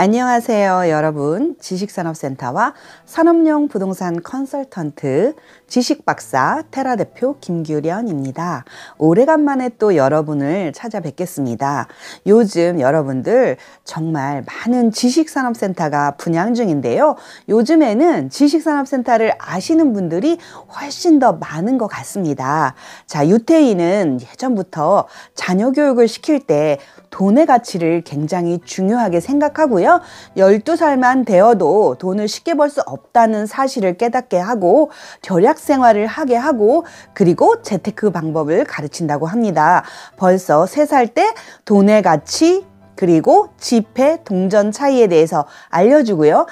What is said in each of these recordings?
안녕하세요 여러분 지식산업센터와 산업용 부동산 컨설턴트 지식박사 테라 대표 김규련입니다. 오래간만에 또 여러분을 찾아뵙겠습니다. 요즘 여러분들 정말 많은 지식산업센터가 분양 중인데요. 요즘에는 지식산업센터를 아시는 분들이 훨씬 더 많은 것 같습니다. 자, 유태인은 예전부터 자녀 교육을 시킬 때 돈의 가치를 굉장히 중요하게 생각하고요. 12살만 되어도 돈을 쉽게 벌 수 없다는 사실을 깨닫게 하고 절약 대학생활을 하게 하고 그리고 재테크 방법을 가르친다고 합니다. 벌써 세 살 때 돈의 가치 그리고 지폐, 동전 차이에 대해서 알려주고요.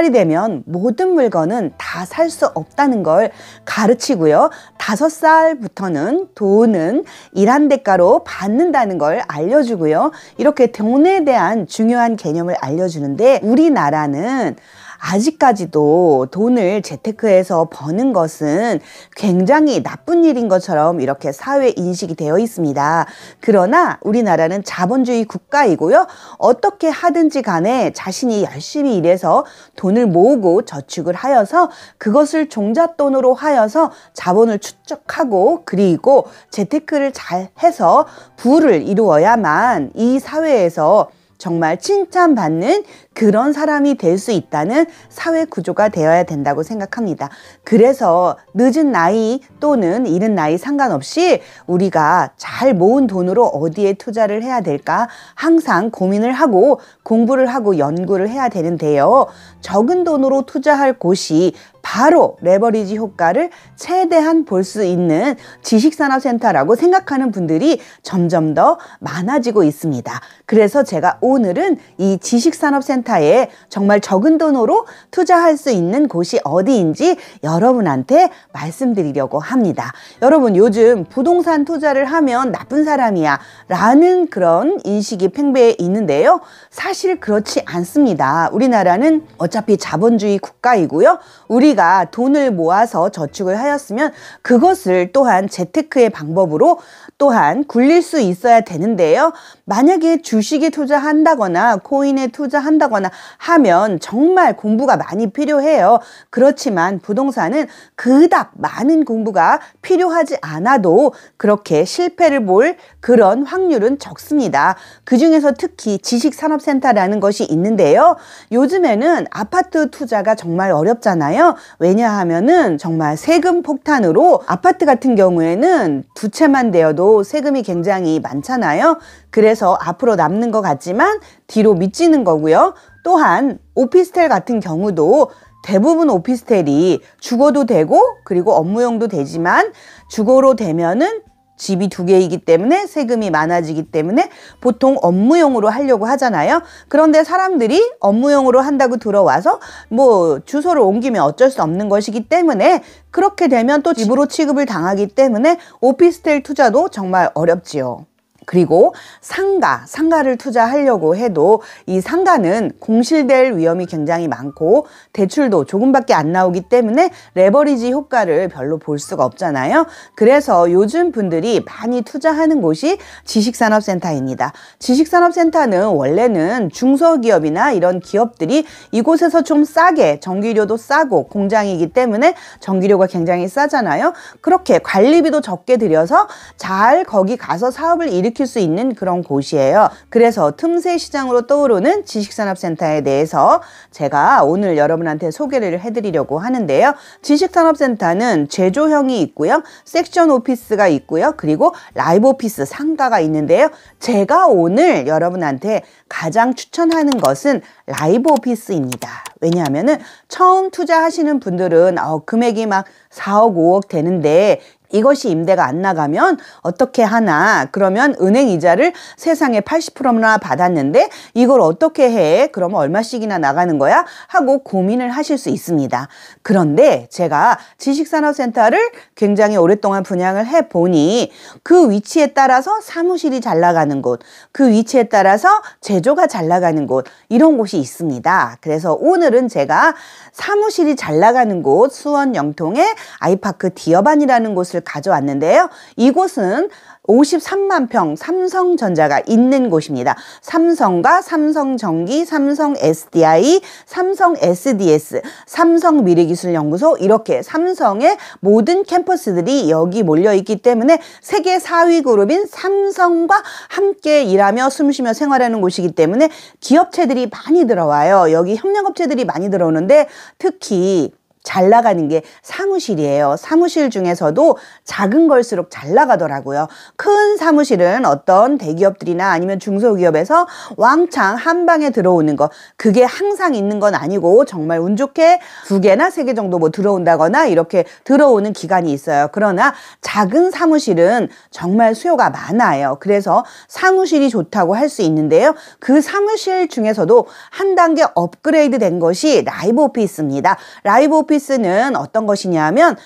네살이 되면 모든 물건은 다 살 수 없다는 걸 가르치고요. 다섯 살부터는 돈은 일한 대가로 받는다는 걸 알려주고요. 이렇게 돈에 대한 중요한 개념을 알려주는데 우리나라는 아직까지도 돈을 재테크해서 버는 것은 굉장히 나쁜 일인 것처럼 이렇게 사회 인식이 되어 있습니다. 그러나 우리나라는 자본주의 국가이고요. 어떻게 하든지 간에 자신이 열심히 일해서 돈을 모으고 저축을 하여서 그것을 종잣돈으로 하여서 자본을 축적하고 그리고 재테크를 잘 해서 부를 이루어야만 이 사회에서 정말 칭찬받는 그런 사람이 될 수 있다는 사회 구조가 되어야 된다고 생각합니다. 그래서 늦은 나이 또는 이른 나이 상관없이 우리가 잘 모은 돈으로 어디에 투자를 해야 될까 항상 고민을 하고 공부를 하고 연구를 해야 되는데요. 적은 돈으로 투자할 곳이 바로 레버리지 효과를 최대한 볼 수 있는 지식산업센터라고 생각하는 분들이 점점 더 많아지고 있습니다. 그래서 제가 오늘은 이 지식산업센터에 정말 적은 돈으로 투자할 수 있는 곳이 어디인지 여러분한테 말씀드리려고 합니다. 여러분 요즘 부동산 투자를 하면 나쁜 사람이야 라는 그런 인식이 팽배해 있는데요. 사실 그렇지 않습니다. 우리나라는 어차피 자본주의 국가이고요. 우리 우리가 돈을 모아서 저축을 하였으면 그것을 또한 재테크의 방법으로 또한 굴릴 수 있어야 되는데요. 만약에 주식에 투자한다거나 코인에 투자한다거나 하면 정말 공부가 많이 필요해요. 그렇지만 부동산은 그닥 많은 공부가 필요하지 않아도 그렇게 실패를 볼 그런 확률은 적습니다. 그 중에서 특히 지식산업센터라는 것이 있는데요. 요즘에는 아파트 투자가 정말 어렵잖아요. 왜냐하면은 정말 세금 폭탄으로 아파트 같은 경우에는 두 채만 되어도 세금이 굉장히 많잖아요. 그래서 앞으로 남는 것 같지만 뒤로 미치는 거고요. 또한 오피스텔 같은 경우도 대부분 오피스텔이 주거도 되고 그리고 업무용도 되지만 주거로 되면은 집이 두 개이기 때문에 세금이 많아지기 때문에 보통 업무용으로 하려고 하잖아요. 그런데 사람들이 업무용으로 한다고 들어와서 뭐 주소를 옮기면 어쩔 수 없는 것이기 때문에 그렇게 되면 또 집으로 취급을 당하기 때문에 오피스텔 투자도 정말 어렵지요. 그리고 상가, 상가를 투자하려고 해도 이 상가는 공실될 위험이 굉장히 많고 대출도 조금밖에 안 나오기 때문에 레버리지 효과를 별로 볼 수가 없잖아요. 그래서 요즘 분들이 많이 투자하는 곳이 지식산업센터입니다. 지식산업센터는 원래는 중소기업이나 이런 기업들이 이곳에서 좀 싸게 전기료도 싸고 공장이기 때문에 전기료가 굉장히 싸잖아요. 그렇게 관리비도 적게 들여서 잘 거기 가서 사업을 일으키 부킬수 있는 그런 곳이에요. 그래서 틈새 시장으로 떠오르는 지식산업센터에 대해서 제가 오늘 여러분한테 소개를 해드리려고 하는데요. 지식산업센터는 제조형이 있고요. 섹션 오피스가 있고요. 그리고 라이브 오피스 상가가 있는데요. 제가 오늘 여러분한테 가장 추천하는 것은 라이브 오피스입니다. 왜냐하면 처음 투자하시는 분들은 어, 금액이 막 4억, 5억 되는데 이것이 임대가 안 나가면 어떻게 하나? 그러면 은행 이자를 세상에 80%나 받았는데 이걸 어떻게 해? 그러면 얼마씩이나 나가는 거야? 하고 고민을 하실 수 있습니다. 그런데 제가 지식산업센터를 굉장히 오랫동안 분양을 해 보니 그 위치에 따라서 사무실이 잘 나가는 곳, 그 위치에 따라서 제조가 잘 나가는 곳, 이런 곳이 있습니다. 그래서 오늘은 제가 사무실이 잘 나가는 곳 수원 영통의 아이파크 디어반이라는 곳을 가져왔는데요. 이곳은 53만 평 삼성전자가 있는 곳입니다. 삼성과 삼성전기, 삼성 SDI, 삼성 SDS, 삼성 미래기술연구소 이렇게 삼성의 모든 캠퍼스들이 여기 몰려 있기 때문에 세계 4위 그룹인 삼성과 함께 일하며 숨쉬며 생활하는 곳이기 때문에 기업체들이 많이 들어와요. 여기 협력업체들이 많이 들어오는데 특히 잘 나가는 게 사무실이에요. 사무실 중에서도 작은 걸수록 잘 나가더라고요. 큰 사무실은 어떤 대기업들이나 아니면 중소기업에서 왕창 한 방에 들어오는 거 그게 항상 있는 건 아니고 정말 운 좋게 두 개나 세 개 정도 뭐 들어온다거나 이렇게 들어오는 기간이 있어요. 그러나 작은 사무실은 정말 수요가 많아요. 그래서 사무실이 좋다고 할 수 있는데요. 그 사무실 중에서도 한 단계 업그레이드 된 것이 라이브 오피스입니다. 라이브 오피스 오피스는 어떤 것이냐면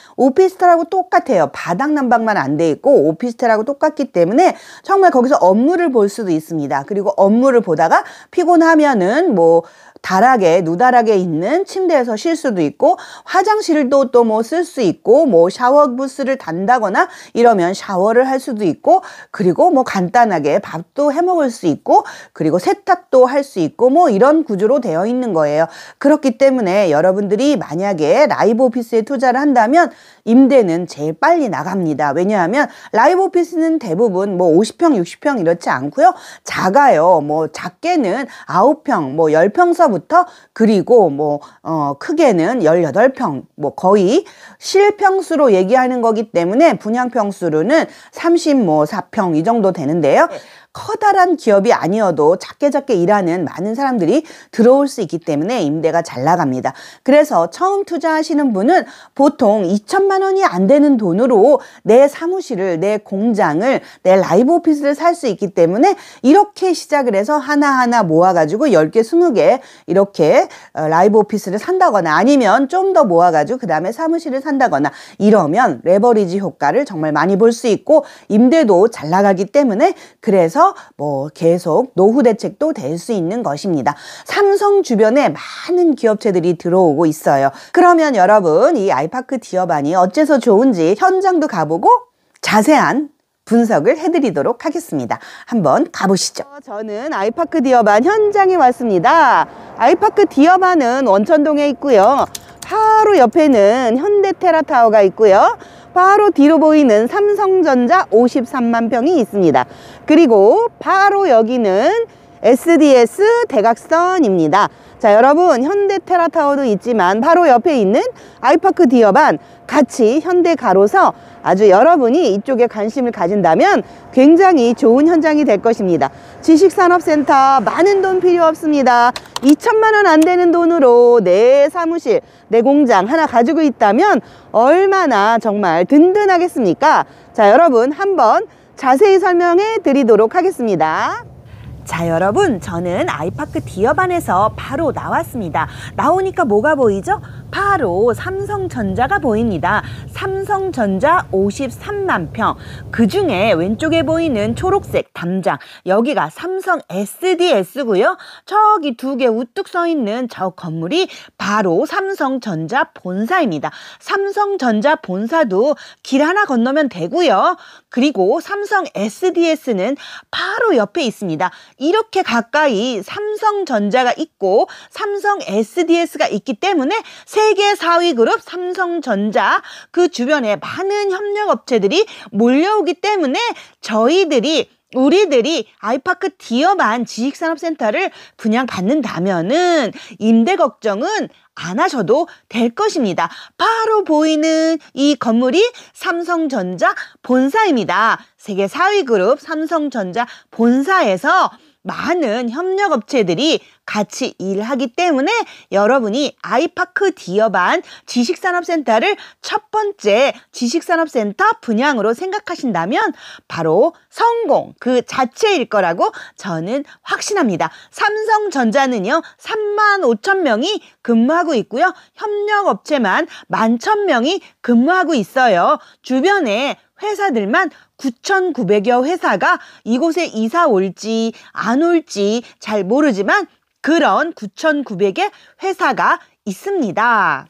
오피스텔하고 똑같아요. 바닥 난방만 안 돼 있고 오피스텔하고 똑같기 때문에 정말 거기서 업무를 볼 수도 있습니다. 그리고 업무를 보다가 피곤하면은 뭐 다락에 누다락에 있는 침대에서 쉴 수도 있고 화장실도 또 뭐 쓸 수 있고 뭐 샤워 부스를 단다거나 이러면 샤워를 할 수도 있고 그리고 뭐 간단하게 밥도 해 먹을 수 있고 그리고 세탁도 할 수 있고 뭐 이런 구조로 되어 있는 거예요. 그렇기 때문에 여러분들이 만약에 라이브 오피스에 투자를 한다면 임대는 제일 빨리 나갑니다. 왜냐하면 라이브 오피스는 대부분 뭐 50평, 60평 이렇지 않고요. 작아요. 뭐 작게는 9평, 뭐 10평 서 평서부터 그리고 뭐, 어, 크게는 18평, 뭐 거의 실평수로 얘기하는 거기 때문에 분양평수로는 34평 뭐 이 정도 되는데요. 네. 커다란 기업이 아니어도 작게 작게 일하는 많은 사람들이 들어올 수 있기 때문에 임대가 잘 나갑니다. 그래서 처음 투자하시는 분은 보통 2천만 원이 안 되는 돈으로 내 사무실을, 내 공장을, 내 라이브 오피스를 살 수 있기 때문에 이렇게 시작을 해서 하나하나 모아가지고 10개, 20개 이렇게 어, 라이브 오피스를 산다거나 아니면 좀 더 모아가지고 그 다음에 사무실을 산다거나 이러면 레버리지 효과를 정말 많이 볼 수 있고 임대도 잘 나가기 때문에 그래서 통해서 뭐 계속 노후 대책도 될 수 있는 것입니다. 삼성 주변에 많은 기업체들이 들어오고 있어요. 그러면 여러분 이 아이파크 디어반이 어째서 좋은지 현장도 가보고 자세한 분석을 해드리도록 하겠습니다. 한번 가보시죠. 저는 아이파크 디어반 현장에 왔습니다. 아이파크 디어반은 원천동에 있고요. 바로 옆에는 현대 테라타워가 있고요. 바로 뒤로 보이는 삼성전자 53만 평이 있습니다. 그리고 바로 여기는 SDS 대각선입니다. 자 여러분 현대 테라타워도 있지만 바로 옆에 있는 아이파크 디어반 같이 현대 가로서 아주 여러분이 이쪽에 관심을 가진다면 굉장히 좋은 현장이 될 것입니다. 지식산업센터 많은 돈 필요 없습니다. 2천만 원 안 되는 돈으로 내 사무실, 내 공장 하나 가지고 있다면 얼마나 정말 든든하겠습니까? 자 여러분 한번 자세히 설명해 드리도록 하겠습니다. 자 여러분 저는 아이파크 디어반에서 바로 나왔습니다 나오니까 뭐가 보이죠? 바로 삼성전자가 보입니다 삼성전자 53만 평그 중에 왼쪽에 보이는 초록색 담장 여기가 삼성 SDS고요 저기 두 개 우뚝 서 있는 저 건물이 바로 삼성전자 본사입니다 삼성전자 본사도 길 하나 건너면 되고요 그리고 삼성 SDS는 바로 옆에 있습니다. 이렇게 가까이 삼성전자가 있고 삼성 SDS가 있기 때문에 세계 4위 그룹 삼성전자 그 주변에 많은 협력업체들이 몰려오기 때문에 저희들이 우리들이 아이파크 디어만 지식산업센터를 분양받는다면은 임대 걱정은 안 하셔도 될 것입니다. 바로 보이는 이 건물이 삼성전자 본사입니다. 세계 4위 그룹 삼성전자 본사에서 많은 협력업체들이 같이 일하기 때문에 여러분이 아이파크 디어반 지식산업센터를 첫 번째 지식산업센터 분양으로 생각하신다면 바로 성공 그 자체일 거라고 저는 확신합니다. 삼성전자는요, 3만 5천 명이 근무하고 있고요. 협력업체만 1만 1천 명이 근무하고 있어요. 주변에 회사들만 9,900여 회사가 이곳에 이사 올지 안 올지 잘 모르지만 그런 9,900의 회사가 있습니다.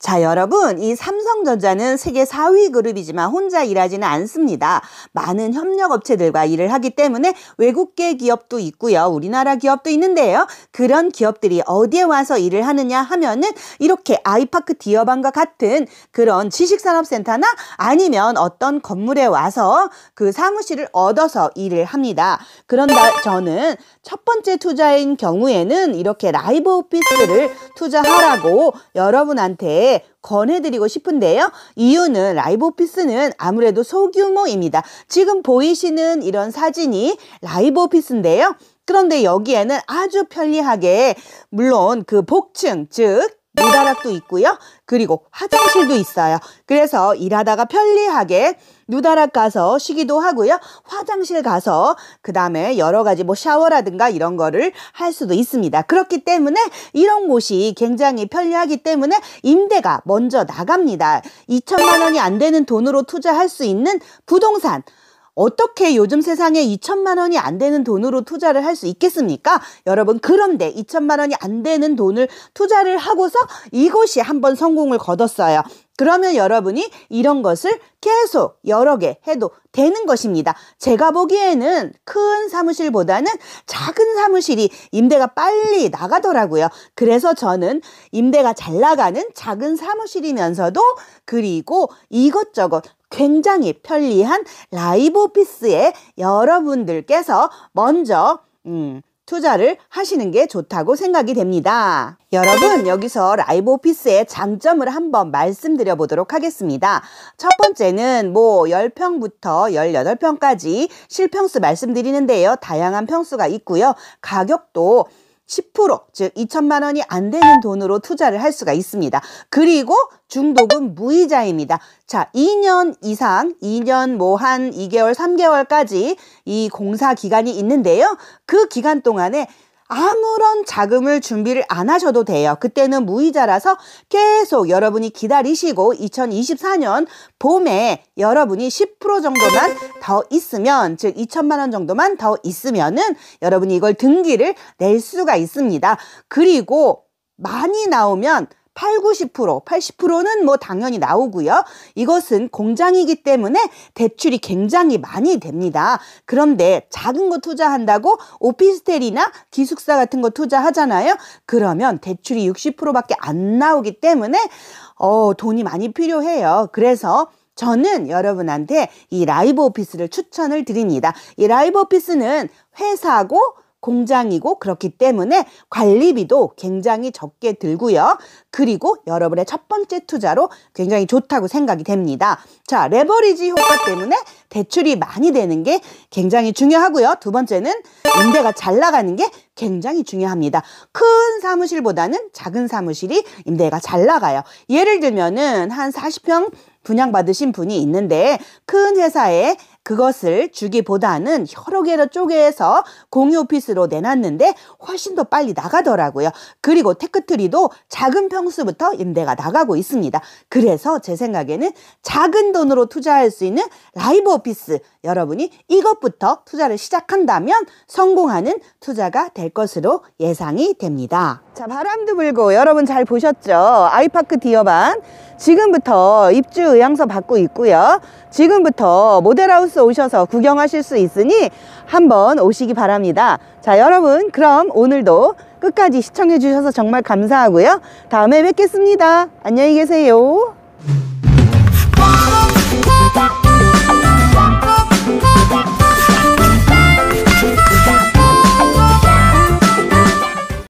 자, 여러분, 이 삼성전자는 세계 4위 그룹이지만 혼자 일하지는 않습니다. 많은 협력업체들과 일을 하기 때문에 외국계 기업도 있고요. 우리나라 기업도 있는데요. 그런 기업들이 어디에 와서 일을 하느냐 하면은 이렇게 아이파크 디어방과 같은 그런 지식산업센터나 아니면 어떤 건물에 와서 그 사무실을 얻어서 일을 합니다. 그런데 저는 첫 번째 투자인 경우에는 이렇게 라이브 오피스를 투자하라고 여러분한테 여러께 네, 권해드리고 싶은데요. 이유는 라이브 오피스는 아무래도 소규모입니다. 지금 보이시는 이런 사진이 라이브 오피스인데요. 그런데 여기에는 아주 편리하게 물론 그 복층 즉 누다락도 있고요. 그리고 화장실도 있어요. 그래서 일하다가 편리하게 누다락 가서 쉬기도 하고요. 화장실 가서 그 다음에 여러 가지 뭐 샤워라든가 이런 거를 할 수도 있습니다. 그렇기 때문에 이런 곳이 굉장히 편리하기 때문에 임대가 먼저 나갑니다. 2천만 원이 안 되는 돈으로 투자할 수 있는 부동산. 어떻게 요즘 세상에 2천만 원이 안 되는 돈으로 투자를 할 수 있겠습니까? 여러분, 그런데 2천만 원이 안 되는 돈을 투자를 하고서 이것이 한번 성공을 거뒀어요. 그러면 여러분이 이런 것을 계속 여러 개 해도 되는 것입니다. 제가 보기에는 큰 사무실보다는 작은 사무실이 임대가 빨리 나가더라고요. 그래서 저는 임대가 잘 나가는 작은 사무실이면서도 그리고 이것저것 굉장히 편리한 라이브 오피스에 여러분들께서 먼저 음, 투자를 하시는 게 좋다고 생각이 됩니다. 여러분 여기서 라이브 오피스의 장점을 한번 말씀드려 보도록 하겠습니다. 첫 번째는 뭐 10평부터 18평까지 실평수 말씀드리는데요. 다양한 평수가 있고요. 가격도 10%, 즉 2천만 원이 안 되는 돈으로 투자를 할 수가 있습니다. 그리고 중독은 무이자입니다. 자, 2년 이상, 2년 뭐 한 2개월, 3개월까지 이 공사 기간이 있는데요. 그 기간 동안에 아무런 자금을 준비를 안 하셔도 돼요. 그때는 무이자라서 계속 여러분이 기다리시고 2024년 봄에 여러분이 10% 정도만 더 있으면 즉 2천만 원 정도만 더 있으면은 여러분이 이걸 등기를 낼 수가 있습니다. 그리고 많이 나오면 8, 90%, 80%는 뭐 당연히 나오고요. 이것은 공장이기 때문에 대출이 굉장히 많이 됩니다. 그런데 작은 거 투자한다고 오피스텔이나 기숙사 같은 거 투자하잖아요. 그러면 대출이 60%밖에 안 나오기 때문에 어, 돈이 많이 필요해요. 그래서 저는 여러분한테 이 라이브 오피스를 추천을 드립니다. 이 라이브 오피스는 회사고 하 공장이고 그렇기 때문에 관리비도 굉장히 적게 들고요. 그리고 여러분의 첫 번째 투자로 굉장히 좋다고 생각이 됩니다. 자, 레버리지 효과 때문에 대출이 많이 되는 게 굉장히 중요하고요. 두 번째는 임대가 잘 나가는 게 굉장히 중요합니다. 큰 사무실보다는 작은 사무실이 임대가 잘 나가요. 예를 들면은 한 40평 분양받으신 분이 있는데 큰 회사에 그것을 주기보다는 여러 개로 쪼개서 공유 오피스로 내놨는데 훨씬 더 빨리 나가더라고요. 그리고 테크트리도 작은 평수부터 임대가 나가고 있습니다. 그래서 제 생각에는 작은 돈으로 투자할 수 있는 라이브 오피스 여러분이 이것부터 투자를 시작한다면 성공하는 투자가 될 것으로 예상이 됩니다. 자, 바람도 불고 여러분 잘 보셨죠? 아이파크 디어반 지금부터 입주 의향서 받고 있고요. 지금부터 모델하우스 오셔서 구경하실 수 있으니 한번 오시기 바랍니다. 자 여러분 그럼 오늘도 끝까지 시청해 주셔서 정말 감사하고요. 다음에 뵙겠습니다. 안녕히 계세요.